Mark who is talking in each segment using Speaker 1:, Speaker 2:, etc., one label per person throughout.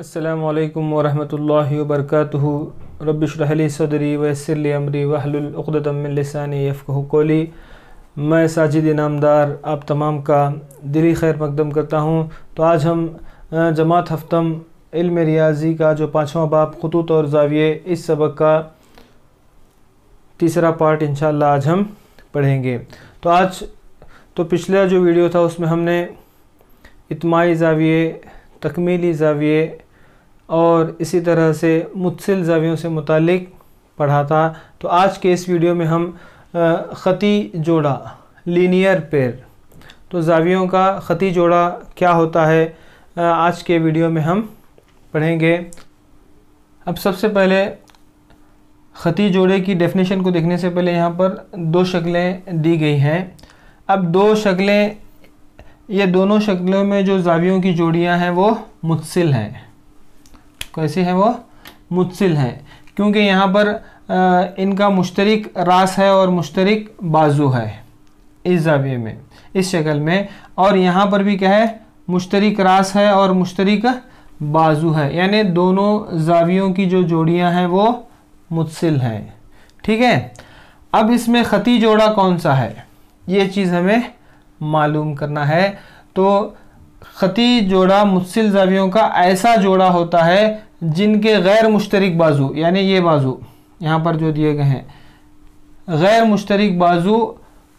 Speaker 1: لي امري واحلل عقدة सदरी لساني يفقهوا قولي मैं साजिद इनामदार आप तमाम का दिली खैर मकदम करता हूँ तो आज हम जमात हफ्तम इल्म रियाजी का जो पाँचवा बाप खतूत और जाविये इस सबक का तीसरा पार्ट इन आज हम पढ़ेंगे तो आज तो पिछला जो वीडियो था उसमें हमने इतमाही जाविये तकमीली जाविये और इसी तरह से मुतसिल जावियों से मुतलिक पढ़ा था तो आज के इस वीडियो में हम ख़ती जोड़ा लीनियर पेयर तो जावियों का ख़ती जोड़ा क्या होता है आज के वीडियो में हम पढ़ेंगे अब सबसे पहले ख़ती जोड़े की डेफिनेशन को देखने से पहले यहाँ पर दो शक्लें दी गई हैं अब दो शक्लें ये दोनों शक्लों में जो जावियों की जोड़ियाँ हैं वो मुतसिल हैं कैसे है वो मुतसिल है क्योंकि यहाँ पर आ, इनका मुश्तरक रास है और मुश्तरक बाजू है इस जाविए में इस शक्ल में और यहाँ पर भी क्या है मुश्तरक रास है और मुश्तरक बाजू है यानी दोनों जावियों की जो जोड़ियाँ हैं वो मुतसिल हैं ठीक है अब इसमें ख़ती जोड़ा कौन सा है ये चीज़ हमें मालूम करना है तो ख़ती जोड़ा मुसिल जावियों का ऐसा जोड़ा होता है जिनके गैर मुश्तरक बाजू यानी ये बाजू यहाँ पर जो दिए गए हैं गैर मुश्तरक बाजू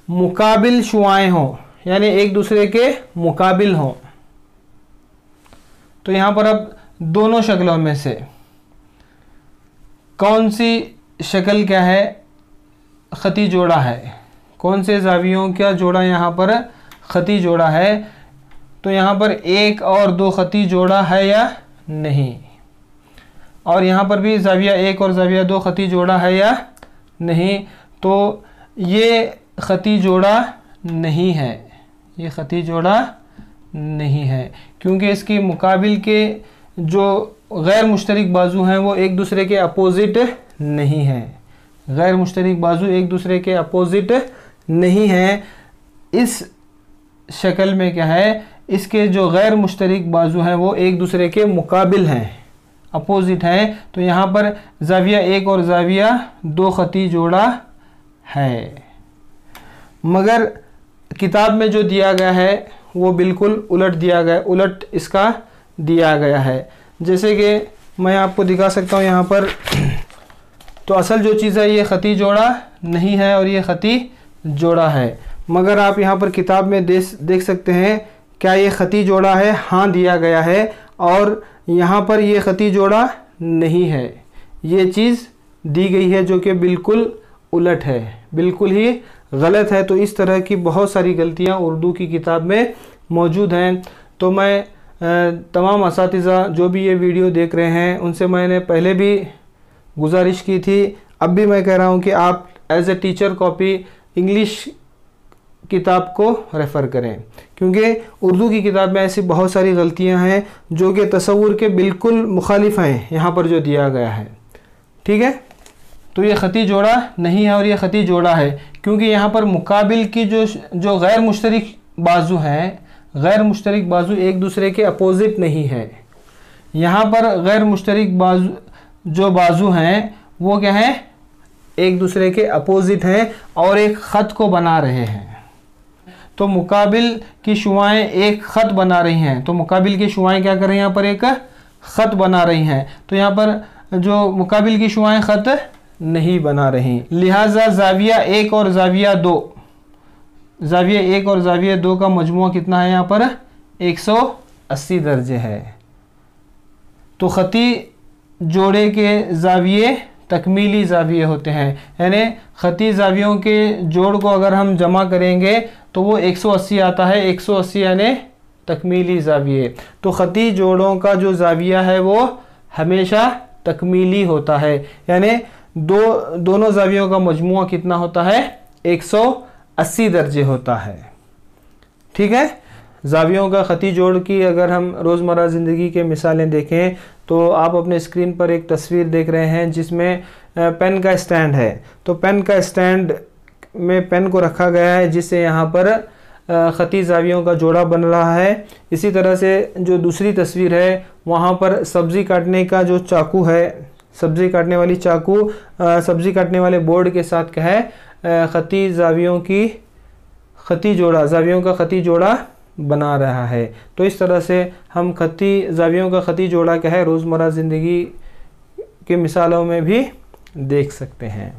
Speaker 1: मुकाबिल शुआएँ हों यानी एक दूसरे के मुकाबिल हों तो यहाँ पर अब दोनों शक्लों में से कौन सी शक्ल क्या है ख़ती जोड़ा है कौन से जावियों का जोड़ा यहाँ पर ख़ती जोड़ा है तो यहाँ पर एक और दो ख़ती जोड़ा है या नहीं और यहाँ पर भी जाविया एक और जाविया दो ख़ती जोड़ा है या नहीं तो ये ख़ती जोड़ा नहीं है ये ख़ती जोड़ा नहीं है क्योंकि इसके मुकाबिल के जो गैर मुश्तरक बाजू हैं वो एक दूसरे के अपोज़िट नहीं हैं गैर मुश्तरक बाजू एक दूसरे के अपोज़िट नहीं हैं इस शक्ल में क्या है इसके जो गैर मुश्तरक बाजू हैं वो एक दूसरे के मुकाबिल हैं अपोज़िट हैं तो यहाँ पर जाविया एक और जाविया दो ख़ती जोड़ा है मगर किताब में जो दिया गया है वो बिल्कुल उलट दिया गया उलट इसका दिया गया है जैसे कि मैं आपको दिखा सकता हूँ यहाँ पर तो असल जो चीज़ है ये ख़ती जोड़ा नहीं है और ये ख़ती जोड़ा है मगर आप यहाँ पर किताब में देख देख सकते हैं क्या ये ख़ती जोड़ा है हाँ दिया गया है और यहाँ पर ये ख़ती जोड़ा नहीं है ये चीज़ दी गई है जो कि बिल्कुल उलट है बिल्कुल ही गलत है तो इस तरह की बहुत सारी गलतियाँ उर्दू की किताब में मौजूद हैं तो मैं तमाम इस जो भी ये वीडियो देख रहे हैं उनसे मैंने पहले भी गुजारिश की थी अब भी मैं कह रहा हूँ कि आप as a teacher copy English किताब को रेफ़र करें क्योंकि उर्दू की किताब में ऐसी बहुत सारी गलतियां हैं जो कि तस्वूर के बिल्कुल मुखालिफ हैं यहाँ पर जो दिया गया है ठीक है तो ये ख़ती जोड़ा नहीं है और ये ख़ती जोड़ा है क्योंकि यहाँ पर मुकाबिल की जो जो गैर मुश्तरक बाजू हैं गैर मुश्तरक बाजू एक दूसरे के अपोज़िट नहीं है यहाँ पर गैर मुश्तरक बाजू जो बाजू हैं वो क्या हैं एक दूसरे के अपोज़िट हैं और एक ख़त को बना रहे हैं तो मुकाबिल की शुआएं एक ख़त बना रही हैं तो मुकाबिल की शुआएं क्या कर रही हैं यहाँ पर एक ख़त बना रही हैं तो यहाँ पर जो मुकाबिल की शुआएं ख़त नहीं बना रही लिहाजा जाविया एक और जाविया दो जाविया एक और जाविया दो का मजमु कितना है यहाँ पर 180 दर्जे है तो ख़ती जोड़े के जाविये तकमीली जाविये होते हैं यानी ख़ती जावियों के जोड़ को अगर हम जमा करेंगे तो वो 180 आता है 180 यानी तकमीली जाविये तो ख़ती जोड़ों का जो जाविया है वो हमेशा तकमीली होता है यानी दो दोनों जावियों का मजमु कितना होता है 180 दर्जे होता है ठीक है जावियों का ख़ती जोड़ की अगर हम रोज़मर्रा ज़िंदगी के मिसालें देखें तो आप अपने स्क्रीन पर एक तस्वीर देख रहे हैं जिसमें पेन का स्टैंड है तो पेन का स्टैंड में पेन को रखा गया है जिससे यहाँ पर ख़ती जावियों का जोड़ा बन रहा है इसी तरह से जो दूसरी तस्वीर है वहाँ पर सब्ज़ी काटने का जो चाकू है सब्ज़ी काटने वाली चाकू सब्ज़ी काटने वाले बोर्ड के साथ क्या है ख़ती जावियों की ख़ती जोड़ा जावियों का ख़ती जोड़ा बना रहा है तो इस तरह से हम खती जावियों का खती जोड़ा क्या है रोज़मर्रा ज़िंदगी के मिसालों में भी देख सकते हैं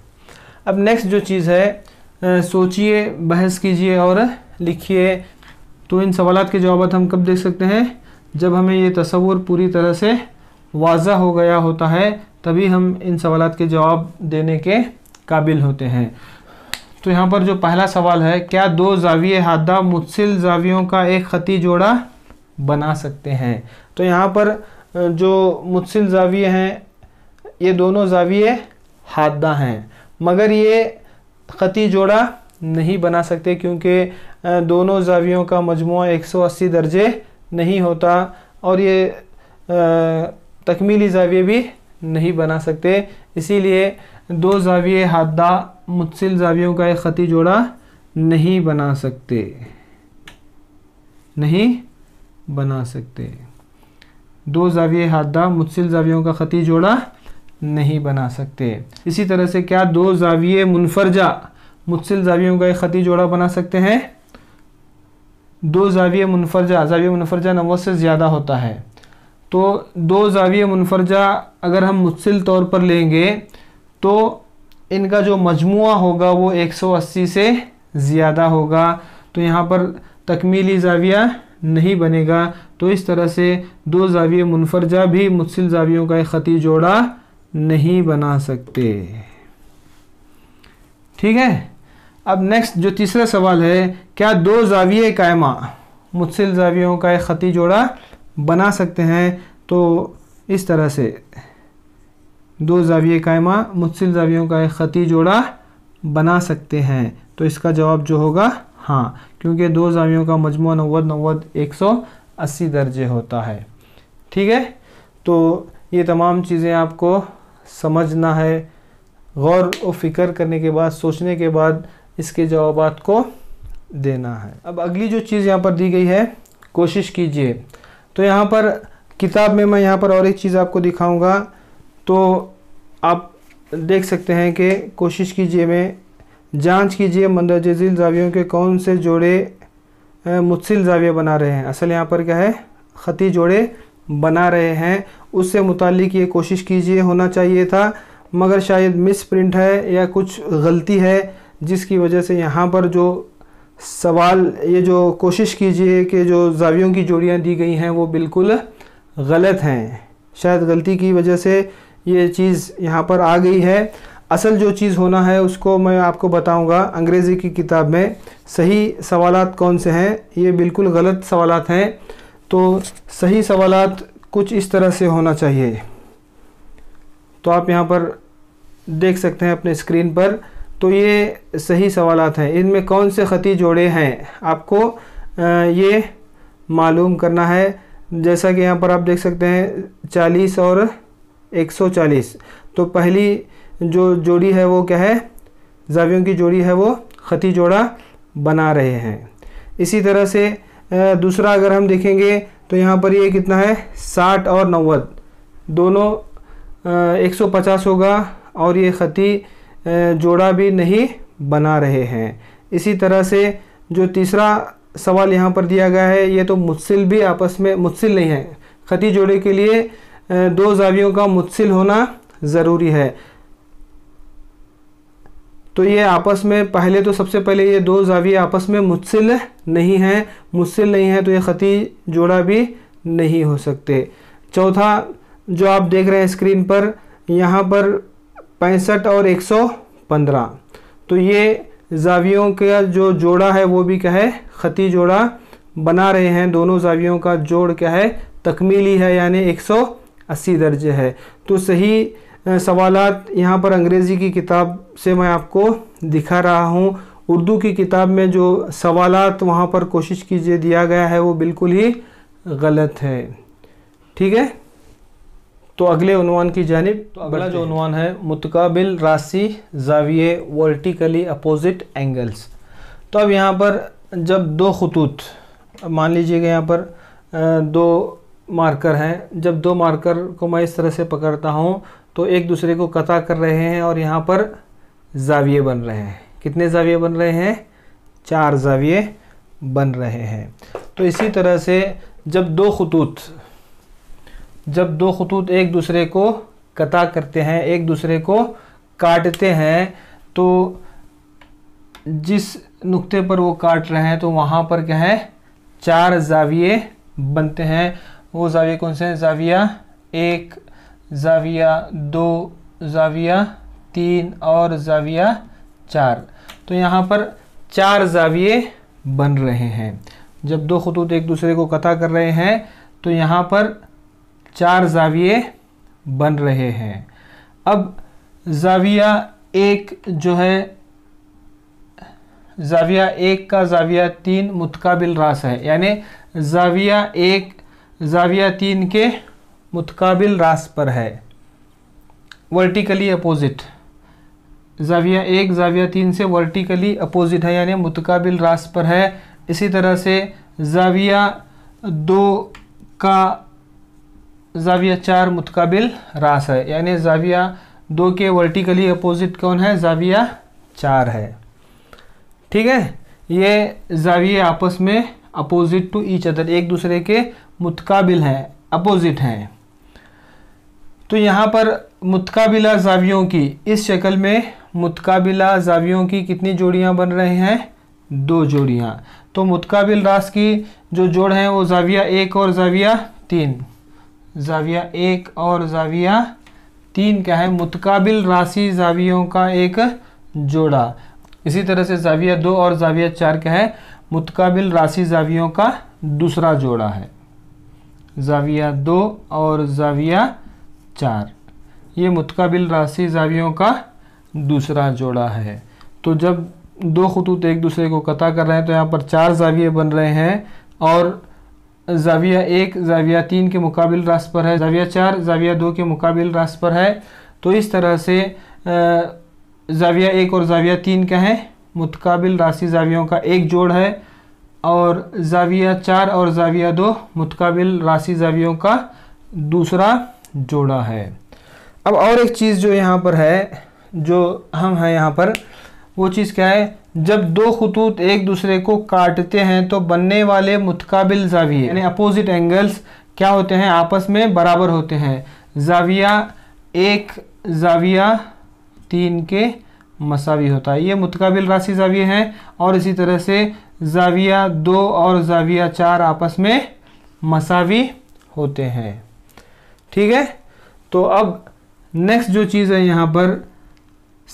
Speaker 1: अब नेक्स्ट जो चीज़ है सोचिए बहस कीजिए और लिखिए तो इन सवाल के जवाब हम कब देख सकते हैं जब हमें ये तस्वूर पूरी तरह से वाजा हो गया होता है तभी हम इन सवाल के जवाब देने के काबिल होते हैं तो यहाँ पर जो पहला सवाल है क्या दो जाविय हादा मुतसिल जावियों का एक ख़ती जोड़ा बना सकते हैं तो यहाँ पर जो मुतसिल जाविय हैं ये दोनों जाविय हादा हैं मगर ये ख़ती जोड़ा नहीं बना सकते क्योंकि दोनों जावियों का सौ 180 दर्जे नहीं होता और ये तकमीली जाविये भी नहीं बना सकते इसीलिए दो जाविय हादा मुतसिल जावियों का एक ख़ती जोड़ा नहीं बना सकते नहीं बना सकते दो जाविये हादा मुतसिल जावियों का ख़ती जोड़ा नहीं बना सकते इसी तरह से क्या दो जाविये मुनफरजा मुतसिल जावियों का एक ख़ती जोड़ा बना सकते हैं दो जाविये मुनफरजा जाविये मुनफरजा नव से ज़्यादा होता है तो दो जाविये मुनफरजा अगर हम मुतसिल तौर पर लेंगे तो इनका जो मजमु होगा वो 180 से ज़्यादा होगा तो यहाँ पर तकमीली जाविया नहीं बनेगा तो इस तरह से दो जाविये मुनफरजा भी मुतसिल जावियों का एक ख़ती जोड़ा नहीं बना सकते ठीक है अब नेक्स्ट जो तीसरा सवाल है क्या दो जाविये कायमा मुतसिल जावियों का एक ख़ती जोड़ा बना सकते हैं तो इस तरह से दो जाविये कायमा मुतसिल जावियों का एक ख़ती जोड़ा बना सकते हैं तो इसका जवाब जो होगा हाँ क्योंकि दो जावियों का मजमू नवद नवद एक सौ अस्सी दर्जे होता है ठीक है तो ये तमाम चीज़ें आपको समझना है गौर व फिक्र करने के बाद सोचने के बाद इसके जवाब को देना है अब अगली जो चीज़ यहाँ पर दी गई है कोशिश कीजिए तो यहाँ पर किताब में मैं यहाँ पर और एक चीज़ आपको दिखाऊंगा तो आप देख सकते हैं कि कोशिश कीजिए में जांच कीजिए मंदरज झील जावियों के कौन से जोड़े मुतसिल जाविया बना रहे हैं असल यहाँ पर क्या है ख़ती जोड़े बना रहे हैं उससे मुतलिक ये कोशिश कीजिए होना चाहिए था मगर शायद मिस प्रिंट है या कुछ गलती है जिसकी वजह से यहाँ पर जो सवाल ये जो कोशिश कीजिए कि जो जावियों की जोड़ियाँ दी गई हैं वो बिल्कुल गलत हैं शायद गलती की वजह से ये चीज़ यहाँ पर आ गई है असल जो चीज़ होना है उसको मैं आपको बताऊंगा अंग्रेज़ी की किताब में सही सवाल कौन से हैं ये बिल्कुल गलत सवाल हैं तो सही सवाल कुछ इस तरह से होना चाहिए तो आप यहाँ पर देख सकते हैं अपने स्क्रीन पर तो ये सही सवाल हैं इनमें कौन से ख़ती जोड़े हैं आपको ये मालूम करना है जैसा कि यहाँ पर आप देख सकते हैं चालीस और 140 तो पहली जो जोड़ी है वो क्या है जावियों की जोड़ी है वो खती जोड़ा बना रहे हैं इसी तरह से दूसरा अगर हम देखेंगे तो यहाँ पर ये कितना है साठ और नौ दोनों एक सौ पचास होगा और ये खती जोड़ा भी नहीं बना रहे हैं इसी तरह से जो तीसरा सवाल यहाँ पर दिया गया है ये तो मुसिल भी आपस में मुसिल नहीं है खती जोड़े के लिए दो जावियों का मुतसिल होना ज़रूरी है तो ये आपस में पहले तो सबसे पहले ये दो जाविये आपस में मुतसिल नहीं हैं मुतसिल नहीं है तो ये ख़ती जोड़ा भी नहीं हो सकते चौथा जो आप देख रहे हैं स्क्रीन पर यहाँ पर पैंसठ और 115 तो ये जावियों का जो जोड़ा है वो भी क्या है ख़ती जोड़ा बना रहे हैं दोनों जावियों का जोड़ क्या है तकमीली है यानी सौ अस्सी दर्जे है तो सही सवाल यहाँ पर अंग्रेज़ी की किताब से मैं आपको दिखा रहा हूँ उर्दू की किताब में जो सवाल वहाँ पर कोशिश कीजिए दिया गया है वो बिल्कुल ही गलत है ठीक है तो अगले उनवान की जानब तो अगला जो उनवान है मुतकाबिल राशि जाविये वर्टिकली अपोजिट एंगल्स तो अब यहाँ पर जब दो खतूत मान लीजिएगा यहाँ पर दो मार्कर हैं जब दो मार्कर को मैं इस तरह से पकड़ता हूँ तो एक दूसरे को कता कर रहे हैं और यहाँ पर जाविये बन रहे हैं कितने जाविये बन रहे हैं चार जाविये बन रहे हैं तो इसी तरह से जब दो खतूत जब दो खतूत एक दूसरे को कता करते हैं एक दूसरे को काटते हैं तो जिस नुक्ते पर वो काट रहे हैं तो वहाँ पर क्या है चार जाविये बनते हैं वो जाविया कौन से हैं जाविया एक जाविया दो जाविया तीन और जाविया चार तो यहाँ पर चार जाविये बन रहे हैं जब दो खतूत एक दूसरे को कथा कर रहे हैं तो यहाँ पर चार जाविये बन रहे हैं अब जाविया एक जो है जाविया एक का जाविया तीन मुतकाबिल रास है यानी जाविया एक जाविया तीन के मुतकाबिल रास पर है वर्टिकली अपोजिट जाविया एक जाविया तीन से वर्टिकली अपोजिट है यानी मुतकाबिल रास पर है इसी तरह से जाविया दो का जाविया चार मुतकाबिल रास है यानी जाविया दो के वर्टिकली अपोजिट कौन है जाविया चार है ठीक है ये जाविया आपस में अपोजिट टू ईच अदर एक दूसरे के मुतकाबिल हैं अपोज़िट हैं तो यहाँ पर मुतकाबिला जावियों की इस शक्ल में मुतकाबिला जावियों की कितनी जोड़ियाँ बन रहे हैं दो जोड़ियाँ तो मुतकाबिल रास की जो जोड़ हैं वो जाविया एक और जाविया तीन जाविया एक और जाविया तीन क्या है मुतकाबिल राशि जावियों का एक जोड़ा इसी तरह से जाविया दो और जाविया चार क्या है मुतकाबिल राशि जावियों का दूसरा जोड़ा है जाविया दो और जाविया चार ये मुतकबिल राशि जावियों का दूसरा जोड़ा है तो जब दो खतूत एक दूसरे को कता कर रहे हैं तो यहाँ पर चार जाविये बन रहे हैं और जाविया एक जाविया तीन के मुकाबिल रास पर है जाविया चार जाविया दो के मुकाबिल रास पर है तो इस तरह से जाविया एक और जाविया तीन का है मुतकबिल राशि जावियों का एक जोड़ है और जाविया चार और जाविया दो मुतकाबिल राशि जावियों का दूसरा जोड़ा है अब और एक चीज़ जो यहाँ पर है जो हम हैं यहाँ पर वो चीज़ क्या है जब दो खतूत एक दूसरे को काटते हैं तो बनने वाले मुतकबिल जाविये यानी अपोजिट एंगल्स क्या होते हैं आपस में बराबर होते हैं जाविया एक जाविया तीन के मसावी होता है ये मुतकबिल राशि जाविये हैं और इसी तरह से जाविया दो और जाविया चार आपस में मसावी होते हैं ठीक है तो अब नेक्स्ट जो चीज़ है यहाँ पर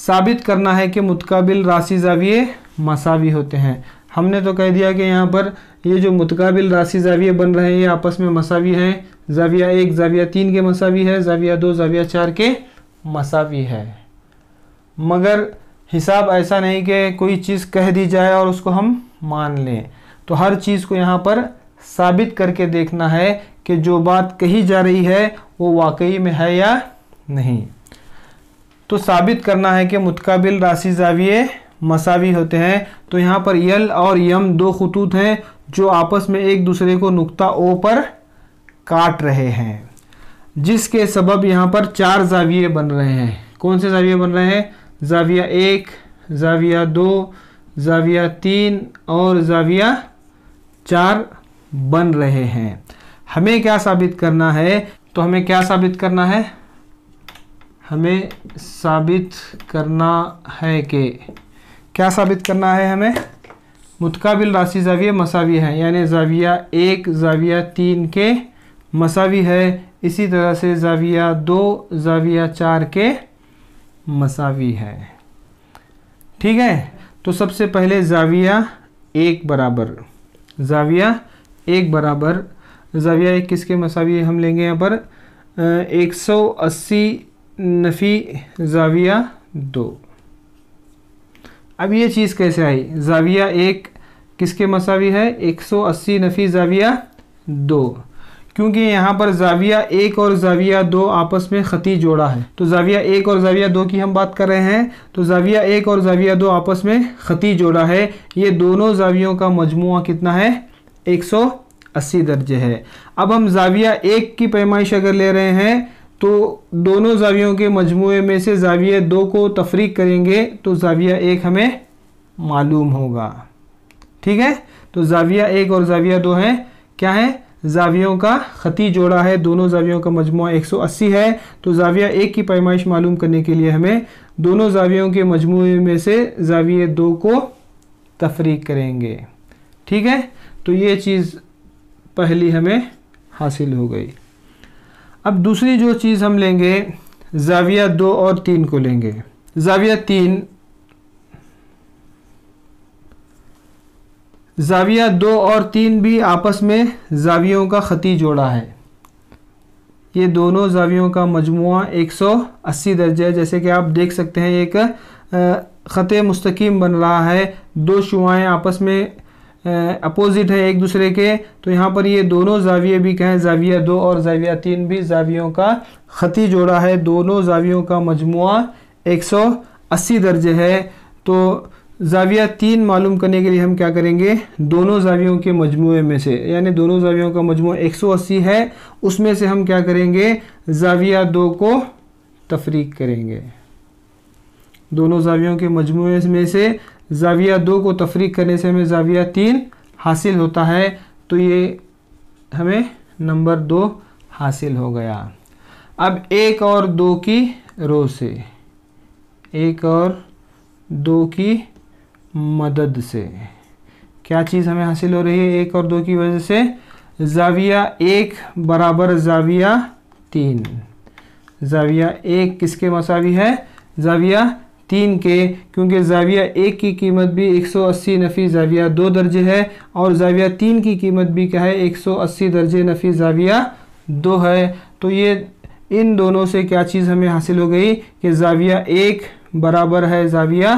Speaker 1: साबित करना है कि मुतकबिल राशि जाविये मसावी होते हैं हमने तो कह दिया कि यहाँ पर ये जो मुतकबिल राशि जाविये बन रहे हैं ये आपस में मसावी हैं जाविया एक जाविया तीन के मसावी है जाविया दो जाविया चार के मसावी है मगर हिसाब ऐसा नहीं कि कोई चीज़ कह दी जाए और उसको हम मान लें तो हर चीज़ को यहाँ पर साबित करके देखना है कि जो बात कही जा रही है वो वाकई में है या नहीं तो साबित करना है कि मुतकबिल राशि जाविये मसावी होते हैं तो यहाँ पर यल और यम दो खतूत हैं जो आपस में एक दूसरे को नुक्ता ओ पर काट रहे हैं जिसके सबब यहाँ पर चार जाविये बन रहे हैं कौन से जाविये बन रहे हैं जाविया एक जाविया दो जाविया तीन और जाविया चार बन रहे हैं हमें क्या साबित करना है तो हमें क्या साबित करना है हमें साबित करना है कि क्या साबित करना है हमें मुतकाबिल राशि जाविया मसावी है यानी जाविया एक जाविया तीन के मसावी है इसी तरह से जाविया दो जाविया चार के मसावी है ठीक है तो सबसे पहले जाविया एक बराबर जाविया एक बराबर जाविया एक किसके मसावी हम लेंगे यहाँ पर एक सौ अस्सी नफ़ी जाविया दो अब ये चीज़ कैसे आई जाविया एक किसके मसावी है एक सौ अस्सी नफ़ी जाविया दो क्योंकि यहाँ पर जाविया एक और जाविया दो आपस में ख़ती जोड़ा है तो जाविया एक और जाविया दो की हम बात कर रहे हैं तो जाविया एक और जाविया दो आपस में ख़ती जोड़ा है ये दोनों जावियों का मजमु कितना है एक सौ अस्सी दर्जे है अब हम जाविया एक की पैमाइश अगर ले रहे हैं तो दोनों जावियों के मजमु में से जाविया दो को तफरीक करेंगे तो जाविया एक हमें मालूम होगा ठीक है तो जाविया एक और जाविया दो हैं क्या है जावियों का ख़ती जोड़ा है दोनों जावियों का मजमु 180 है तो जाविया एक की पैमाइश मालूम करने के लिए हमें दोनों जावियों के मजमू में से जाविये दो को तफरी करेंगे ठीक है तो ये चीज़ पहली हमें हासिल हो गई अब दूसरी जो चीज़ हम लेंगे जाविया दो और तीन को लेंगे जाविया तीन जाविया दो और तीन भी आपस में जावियों का ख़ती जोड़ा है ये दोनों जावियों का मजमु 180 दर्जे है जैसे कि आप देख सकते हैं एक ख़त मुस्तकीम बन रहा है दो शुआएँ आपस में अपोज़िट है एक दूसरे के तो यहाँ पर ये दोनों जाविये भी कहें जाविया दो और जाविया तीन भी जावियों का ख़ती जोड़ा है दोनों जावियों का मजमु 180 दर्जे है तो जाविया तीन मालूम करने के लिए हम क्या करेंगे दोनों जावियों के मजमू में से यानी दोनों जावियों का मजमू 180 है उसमें से हम क्या करेंगे जाविया दो को तफरीक करेंगे दोनों जावियों के मजमू में से जाविया दो को तफरीक करने से हमें जाविया तीन हासिल होता है तो ये हमें नंबर दो हासिल हो गया अब एक और दो की रो से एक और दो की मदद से क्या चीज़ हमें हासिल हो रही है एक और दो की वजह से जाविया एक बराबर जाविया तीन जाविया एक किसके मसावी है जाविया तीन के क्योंकि जाविया एक की कीमत भी 180 नफ़ी जाविया दो दर्जे है और जाविया तीन की कीमत भी क्या है 180 दर्जे नफ़ी जाविया दो है तो ये इन दोनों से क्या चीज़ हमें हासिल हो गई कि जाविया एक बराबर है जाविया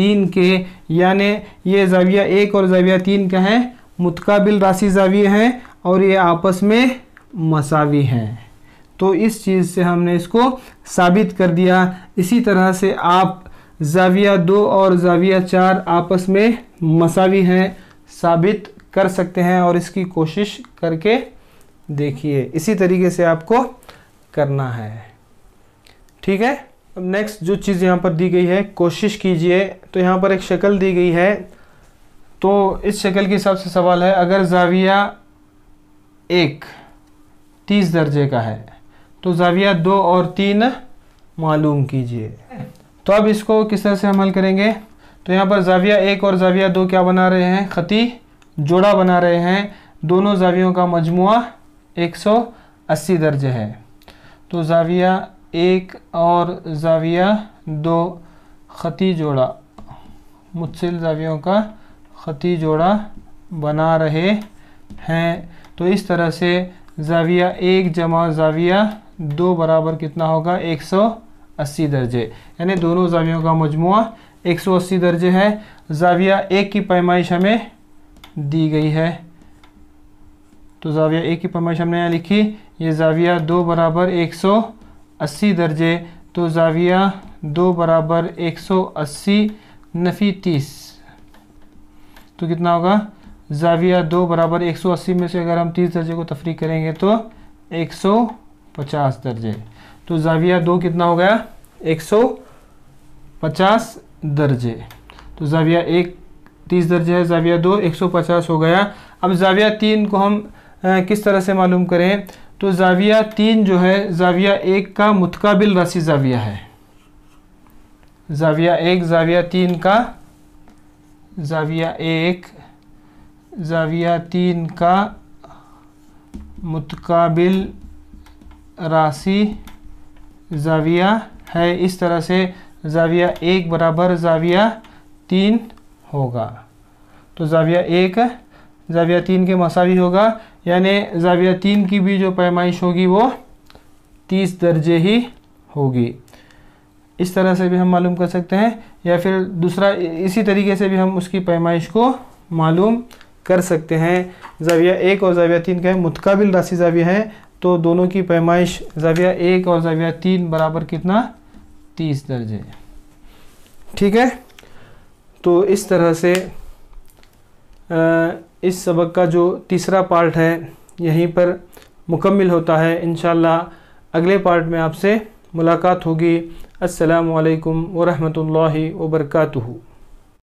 Speaker 1: तीन के यानि ये जाविया एक और जाविया तीन का है मुतकाबिल राशि जाविये हैं और ये आपस में मसावी हैं तो इस चीज़ से हमने इसको साबित कर दिया इसी तरह से आप जाविया दो और जाविया चार आपस में मसावी हैं साबित कर सकते हैं और इसकी कोशिश करके देखिए इसी तरीके से आपको करना है ठीक है अब नेक्स्ट जो चीज़ यहाँ पर दी गई है कोशिश कीजिए तो यहाँ पर एक शक्ल दी गई है तो इस शक्ल के हिसाब से सवाल है अगर जाविया एक तीस दर्जे का है तो जाविया दो और तीन मालूम कीजिए तो अब इसको किस तरह से हमल करेंगे तो यहाँ पर जाविया एक और जाविया दो क्या बना रहे हैं खती जोड़ा बना रहे हैं दोनों जावियों का मजमु एक सौ अस्सी दर्जे है तो जाविया एक और जाविया दो ख़ती जोड़ा मुतसिल जावियों का ख़ती जोड़ा बना रहे हैं तो इस तरह से जाविया एक जमा जाविया दो बराबर कितना होगा 180 दर्जे यानी दोनों जावियों का मजमु 180 दर्जे है जाविया एक की पैमाइश हमें दी गई है तो जाविया एक की पैमाइश हमने यहाँ लिखी ये जाविया दो बराबर एक सौ अस्सी दर्जे तो जाविया दो बराबर एक सौ अस्सी नफ़ी तीस तो कितना होगा जाविया दो बराबर एक सौ अस्सी में से अगर हम तीस दर्जे को तफरी करेंगे तो एक सौ पचास दर्जे तो जाविया दो कितना हो गया एक सौ पचास दर्जे तो जाविया एक तीस दर्जे है जाविया दो एक सौ पचास हो गया अब जाविया तीन को हम आ, किस तरह से मालूम करें तो जाविया तीन जो है जाविया एक का मुतकबिल रसी जाविया है जाविया एक जाविया तीन का जाविया एक जाविया तीन का मुतकबिल राशि जाविया है इस तरह से जाविया एक बराबर जाविया तीन होगा तो जाविया एक जाविया तीन के मसावी होगा यानी जाविया तीन की भी जो पैमाइश होगी वो तीस दर्जे ही होगी इस तरह से भी हम मालूम कर सकते हैं या फिर दूसरा इसी तरीके से भी हम उसकी पैमाइश को मालूम कर सकते हैं जाविया एक और जाविया तीन का मुतकबिल राशि जाविया है तो दोनों की पैमाइश जाविया एक और जाविया तीन बराबर कितना तीस दर्जे ठीक है तो इस तरह से आ, इस सबक का जो तीसरा पार्ट है यहीं पर मुकम्मल होता है इन अगले पार्ट में आपसे मुलाकात होगी असलकम वरहमल वर्का